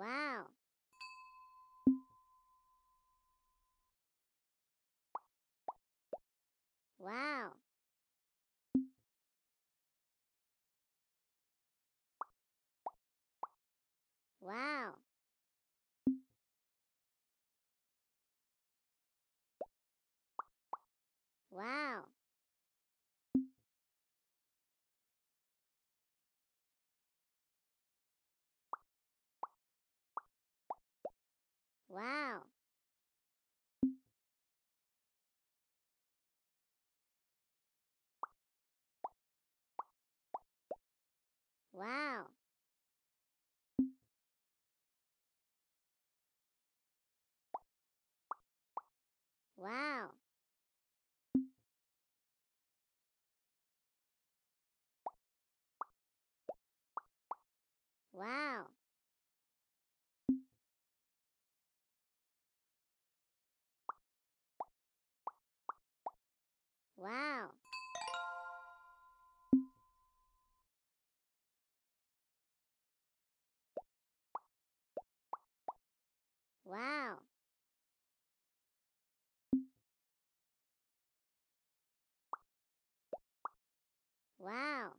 Wow. Wow. Wow. Wow. Wow Wow. Wow. Wow. Wow